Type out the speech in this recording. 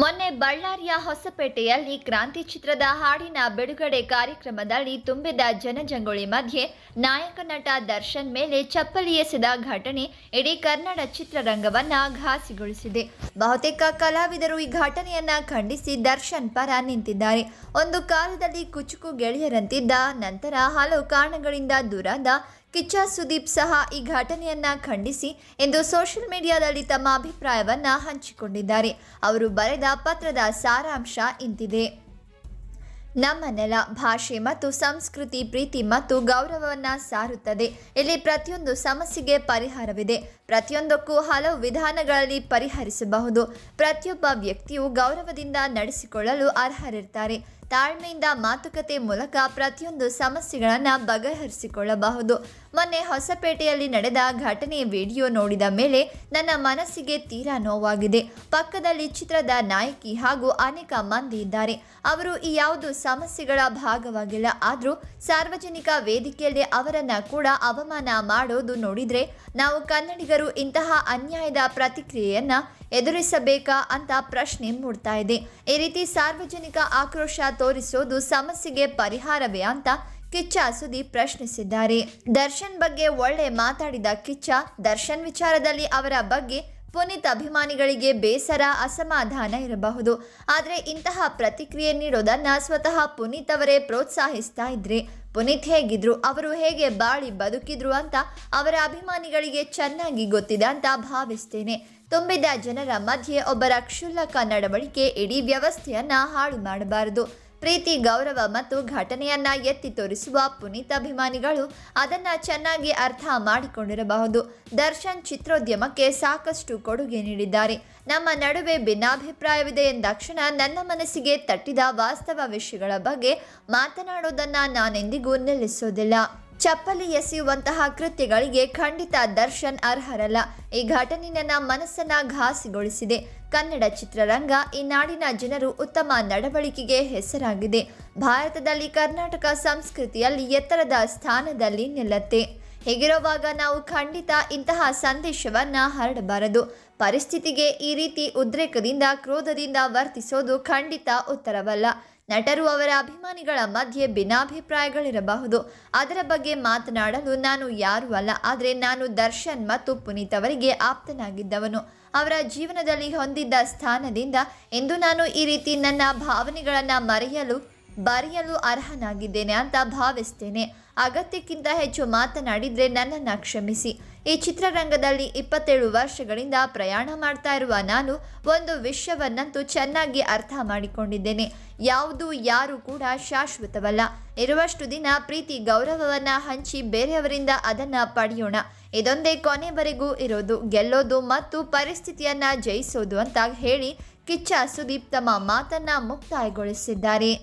ಮೊನ್ನೆ ಬಳ್ಳಾರಿಯ ಹೊಸಪೇಟೆಯಲ್ಲಿ ಕ್ರಾಂತಿ ಚಿತ್ರದ ಹಾಡಿನ ಬಿಡುಗಡೆ ಕಾರ್ಯಕ್ರಮದಲ್ಲಿ ತುಂಬಿದ ಜನಜಂಗುಳಿ ಮಧ್ಯೆ ನಾಯಕ ನಟ ದರ್ಶನ್ ಮೇಲೆ ಚಪ್ಪಲಿ ಎಸೆದ ಘಟನೆ ಇಡೀ ಕನ್ನಡ ಚಿತ್ರರಂಗವನ್ನ ಘಾಸಿಗೊಳಿಸಿದೆ ಬಹುತೇಕ ಕಲಾವಿದರು ಈ ಘಟನೆಯನ್ನ ಖಂಡಿಸಿ ದರ್ಶನ್ ಪರ ನಿಂತಿದ್ದಾರೆ ಒಂದು ಕಾಲದಲ್ಲಿ ಕುಚುಕು ಗೆಳೆಯರಂತಿದ್ದ ನಂತರ ಹಲವು ಕಾರಣಗಳಿಂದ ದೂರದ ಕಿಚ್ಚ ಸುದೀಪ್ ಸಹ ಈ ಘಟನೆಯನ್ನ ಖಂಡಿಸಿ ಎಂದು ಸೋಷಿಯಲ್ ಮೀಡಿಯಾದಲ್ಲಿ ತಮ್ಮ ಅಭಿಪ್ರಾಯವನ್ನ ಹಂಚಿಕೊಂಡಿದ್ದಾರೆ ಅವರು ಬರೆದ ಪತ್ರದ ಸಾರಾಂಶ ಇಂತಿದೆ ನಮ್ಮ ನೆಲ ಭಾಷೆ ಮತ್ತು ಸಂಸ್ಕೃತಿ ಪ್ರೀತಿ ಮತ್ತು ಗೌರವವನ್ನು ಸಾರುತ್ತದೆ ಇಲ್ಲಿ ಪ್ರತಿಯೊಂದು ಸಮಸ್ಯೆಗೆ ಪರಿಹಾರವಿದೆ ಪ್ರತಿಯೊಂದಕ್ಕೂ ಹಲವು ವಿಧಾನಗಳಲ್ಲಿ ಪರಿಹರಿಸಬಹುದು ಪ್ರತಿಯೊಬ್ಬ ವ್ಯಕ್ತಿಯು ಗೌರವದಿಂದ ನಡೆಸಿಕೊಳ್ಳಲು ಅರ್ಹರಿರ್ತಾರೆ ತಾಳ್ಮೆಯಿಂದ ಮಾತುಕತೆ ಮೂಲಕ ಪ್ರತಿಯೊಂದು ಸಮಸ್ಯೆಗಳನ್ನು ಬಗೆಹರಿಸಿಕೊಳ್ಳಬಹುದು ಮೊನ್ನೆ ಹೊಸಪೇಟೆಯಲ್ಲಿ ನಡೆದ ಘಟನೆ ವಿಡಿಯೋ ನೋಡಿದ ಮೇಲೆ ನನ್ನ ಮನಸ್ಸಿಗೆ ತೀರಾ ನೋವಾಗಿದೆ ಪಕ್ಕದಲ್ಲಿ ಚಿತ್ರದ ನಾಯಕಿ ಹಾಗೂ ಅನೇಕ ಮಂದಿ ಇದ್ದಾರೆ ಅವರು ಈ ಯಾವುದು ಸಮಸ್ಯೆಗಳ ಭಾಗವಾಗಿಲ್ಲ ಆದರೂ ಸಾರ್ವಜನಿಕ ವೇದಿಕೆಯಲ್ಲಿ ಅವರನ್ನು ಕೂಡ ಅವಮಾನ ಮಾಡೋದು ನೋಡಿದರೆ ನಾವು ಕನ್ನಡಿಗರು ಇಂತಹ ಅನ್ಯಾಯದ ಪ್ರತಿಕ್ರಿಯೆಯನ್ನು ಎದುರಿಸಬೇಕಾ ಅಂತ ಪ್ರಶ್ನೆ ಮೂಡ್ತಾ ಇದೆ ಈ ರೀತಿ ಸಾರ್ವಜನಿಕ ಆಕ್ರೋಶ ತೋರಿಸೋದು ಸಮಸ್ಯೆಗೆ ಪರಿಹಾರವೇ ಅಂತ ಕಿಚ್ಚ ಸುದೀಪ್ ಪ್ರಶ್ನಿಸಿದ್ದಾರೆ ದರ್ಶನ್ ಬಗ್ಗೆ ಒಳ್ಳೆ ಮಾತಾಡಿದ ಕಿಚ್ಚ ದರ್ಶನ್ ವಿಚಾರದಲ್ಲಿ ಅವರ ಬಗ್ಗೆ ಪುನೀತ್ ಅಭಿಮಾನಿಗಳಿಗೆ ಬೇಸರ ಅಸಮಾಧಾನ ಇರಬಹುದು ಆದರೆ ಇಂತಹ ಪ್ರತಿಕ್ರಿಯೆ ನೀಡೋದನ್ನ ಸ್ವತಃ ಪುನೀತ್ ಅವರೇ ಪ್ರೋತ್ಸಾಹಿಸ್ತಾ ಇದ್ರೆ ಪುನೀತ್ ಹೇಗಿದ್ರು ಅವರು ಹೇಗೆ ಬಾಳಿ ಬದುಕಿದ್ರು ಅಂತ ಅವರ ಅಭಿಮಾನಿಗಳಿಗೆ ಚೆನ್ನಾಗಿ ಗೊತ್ತಿದೆ ಅಂತ ಭಾವಿಸ್ತೇನೆ ತುಂಬಿದ ಜನರ ಮಧ್ಯೆ ಒಬ್ಬರ ಕ್ಷುಲ್ಲಕ ನಡವಳಿಕೆ ಇಡೀ ವ್ಯವಸ್ಥೆಯನ್ನ ಹಾಳು ಮಾಡಬಾರದು ಪ್ರೀತಿ ಗೌರವ ಮತ್ತು ಘಟನೆಯನ್ನ ಎತ್ತಿ ತೋರಿಸುವ ಪುನೀತ್ ಅಭಿಮಾನಿಗಳು ಅದನ್ನ ಚೆನ್ನಾಗಿ ಅರ್ಥ ಮಾಡಿಕೊಂಡಿರಬಹುದು ದರ್ಶನ್ ಚಿತ್ರೋದ್ಯಮಕ್ಕೆ ಸಾಕಷ್ಟು ಕೊಡುಗೆ ನೀಡಿದ್ದಾರೆ ನಮ್ಮ ನಡುವೆ ಭಿನ್ನಾಭಿಪ್ರಾಯವಿದೆ ಎಂದಾಕ್ಷಣ ನನ್ನ ಮನಸ್ಸಿಗೆ ತಟ್ಟಿದ ವಾಸ್ತವ ವಿಷಯಗಳ ಬಗ್ಗೆ ಮಾತನಾಡೋದನ್ನ ನಾನೆಂದಿಗೂ ನಿಲ್ಲಿಸೋದಿಲ್ಲ ಚಪ್ಪಲಿ ಎಸೆಯುವಂತಹ ಕೃತ್ಯಗಳಿಗೆ ಖಂಡಿತ ದರ್ಶನ್ ಅರ್ಹರಲ್ಲ ಈ ಘಟನೆ ನನ್ನ ಮನಸ್ಸನ್ನ ಘಾಸಿಗೊಳಿಸಿದೆ ಕನ್ನಡ ಚಿತ್ರರಂಗ ಈ ನಾಡಿನ ಜನರು ಉತ್ತಮ ನಡವಳಿಕೆಗೆ ಹೆಸರಾಗಿದೆ ಭಾರತದಲ್ಲಿ ಕರ್ನಾಟಕ ಸಂಸ್ಕೃತಿಯಲ್ಲಿ ಎತ್ತರದ ಸ್ಥಾನದಲ್ಲಿ ನಿಲ್ಲತ್ತೆ ಹೇಗಿರುವಾಗ ನಾವು ಖಂಡಿತ ಇಂತಹ ಸಂದೇಶವನ್ನು ಹರಡಬಾರದು ಪರಿಸ್ಥಿತಿಗೆ ಈ ರೀತಿ ಉದ್ರೇಕದಿಂದ ಕ್ರೋಧದಿಂದ ವರ್ತಿಸೋದು ಖಂಡಿತ ಉತ್ತರವಲ್ಲ ನಟರು ಅವರ ಅಭಿಮಾನಿಗಳ ಮಧ್ಯೆ ಭಿನ್ನಾಭಿಪ್ರಾಯಗಳಿರಬಹುದು ಅದರ ಬಗ್ಗೆ ಮಾತನಾಡಲು ನಾನು ಯಾರೂ ಅಲ್ಲ ಆದರೆ ನಾನು ದರ್ಶನ್ ಮತ್ತು ಪುನೀತ್ ಅವರಿಗೆ ಆಪ್ತನಾಗಿದ್ದವನು ಅವರ ಜೀವನದಲ್ಲಿ ಹೊಂದಿದ್ದ ಸ್ಥಾನದಿಂದ ಇಂದು ನಾನು ಈ ರೀತಿ ನನ್ನ ಭಾವನೆಗಳನ್ನು ಮರೆಯಲು ಬರೆಯಲು ಅರ್ಹನಾಗಿದ್ದೇನೆ ಅಂತ ಭಾವಿಸ್ತೇನೆ ಅಗತ್ಯಕ್ಕಿಂತ ಹೆಚ್ಚು ಮಾತನಾಡಿದರೆ ನನ್ನನ್ನು ಕ್ಷಮಿಸಿ ಈ ಚಿತ್ರರಂಗದಲ್ಲಿ ಇಪ್ಪತ್ತೇಳು ವರ್ಷಗಳಿಂದ ಪ್ರಯಾಣ ಮಾಡ್ತಾ ಇರುವ ನಾನು ಒಂದು ವಿಷಯವನ್ನಂತೂ ಚೆನ್ನಾಗಿ ಅರ್ಥ ಮಾಡಿಕೊಂಡಿದ್ದೇನೆ ಯಾವುದು ಯಾರು ಕೂಡ ಶಾಶ್ವತವಲ್ಲ ಇರುವಷ್ಟು ದಿನ ಪ್ರೀತಿ ಗೌರವವನ್ನು ಹಂಚಿ ಬೇರೆಯವರಿಂದ ಅದನ್ನು ಪಡೆಯೋಣ ಇದೊಂದೇ ಕೊನೆವರೆಗೂ ಇರೋದು ಗೆಲ್ಲೋದು ಮತ್ತು ಪರಿಸ್ಥಿತಿಯನ್ನು ಜಯಿಸೋದು ಅಂತ ಹೇಳಿ ಕಿಚ್ಚ ಸುದೀಪ್ ತಮ್ಮ ಮಾತನ್ನು ಮುಕ್ತಾಯಗೊಳಿಸಿದ್ದಾರೆ